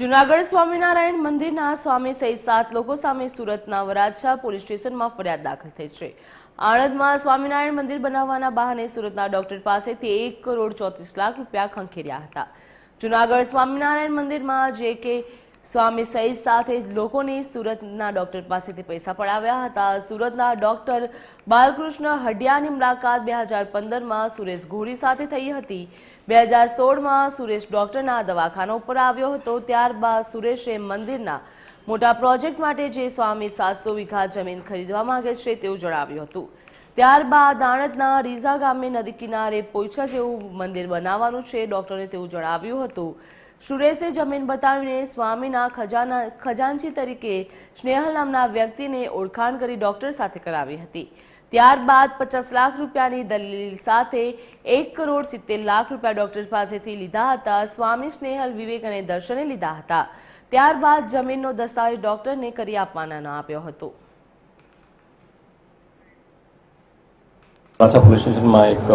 જુનાગઢ સ્વામિનારાયણ મંદિરના સ્વામી સહિત સાત લોકો સામે સુરતના વરાછા પોલીસ સ્ટેશનમાં ફરિયાદ દાખલ થઈ છે આણંદમાં સ્વામિનારાયણ મંદિર બનાવવાના બહાને સુરતના ડોક્ટર પાસેથી એક કરોડ ચોત્રીસ લાખ રૂપિયા ખંખેર્યા હતા જુનાગઢ સ્વામિનારાયણ મંદિરમાં જે કે સ્વામી સહિત સાથે જ લોકોને સુરતના ડોક્ટર પાસેથી પૈસા પડાવ્યા હતા સુરતના ડોક્ટર બાલકૃષ્ણ હડિયાની મુલાકાત બે હજાર પંદરમાં સુરેશ ઘોડી સાથે થઈ હતી બે હજાર સોળમાં સુરેશ ડોક્ટરના દવાખાના ઉપર આવ્યો હતો ત્યારબાદ સુરેશે મંદિરના મોટા પ્રોજેક્ટ માટે જે સ્વામી સાતસો વીઘા જમીન ખરીદવા માંગે છે તેવું જણાવ્યું હતું ત્યારબાદ આણંદના રીઝા ગામે નદી કિનારે પોઈચા જેવું મંદિર બનાવવાનું છે ડોક્ટરે તેવું જણાવ્યું હતું સુરેશે જમીન બતાવીને સ્વામીના ખજાના ખજાનચી તરીકે સ્નેહલ નામના વ્યક્તિને ઓળખાણ કરી ડોક્ટર સાથે કરાવી હતી ત્યારબાદ પચાસ લાખ રૂપિયાની દલીલ સાથે એક કરોડ સિત્તેર લાખ રૂપિયા ડોક્ટર પાસેથી લીધા હતા સ્વામી સ્નેહલ વિવેક અને દર્શને લીધા હતા ત્યારબાદ જમીનનો દસ્તાવેજ ડોક્ટરને કરી આપવાના ન આપ્યો હતો પોલીસ સ્ટેશનમાં એક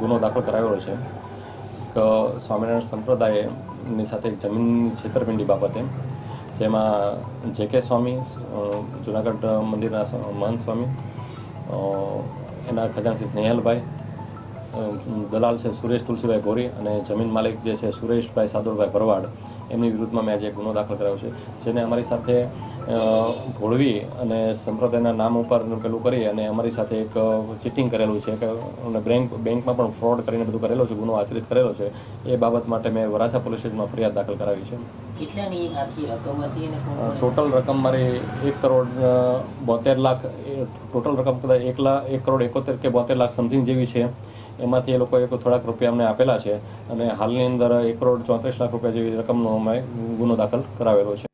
ગુનો દાખલ કરાયો છે એક સ્વામિનારાયણ સંપ્રદાયની સાથે એક જમીન છેતરપિંડી બાબતે જેમાં જે કે સ્વામી જુનાગઢ મંદિરના મહંત સ્વામી એના ખજાનસી સ્નેહલભાઈ દલાલ છે સુરેશ તુલસીભાઈ ગોરી અને જમીન માલિક જે છે સુરેશભાઈ સાદોરભાઈ ભરવાડ એમની વિરુદ્ધમાં મેં આજે ગુનો દાખલ કરાયો છે જેને અમારી સાથે ભોળવી અને સંપ્રદાયના નામ ઉપર પેલું કરી અને અમારી સાથે એક ચીટિંગ કરેલું છે કે બેંક બેંકમાં પણ ફ્રોડ કરીને બધું કરેલો છે ગુનો આચરિત કરેલો છે એ બાબત માટે મેં વરાછા પોલીસ સ્ટેશનમાં ફરિયાદ દાખલ કરાવી છે ટોટલ રકમ મારી એક કરોડ બોતેર લાખ ટોટલ રકમ કદાચ એક લાખ એક કરોડ એકોતેર કે બોતેર લાખ સમથિંગ જેવી છે એમાંથી એ લોકોએ થોડાક રૂપિયા અમને આપેલા છે અને હાલની અંદર એક કરોડ ચોત્રીસ લાખ રૂપિયા જેવી રકમનો અમે ગુનો દાખલ કરાવેલો છે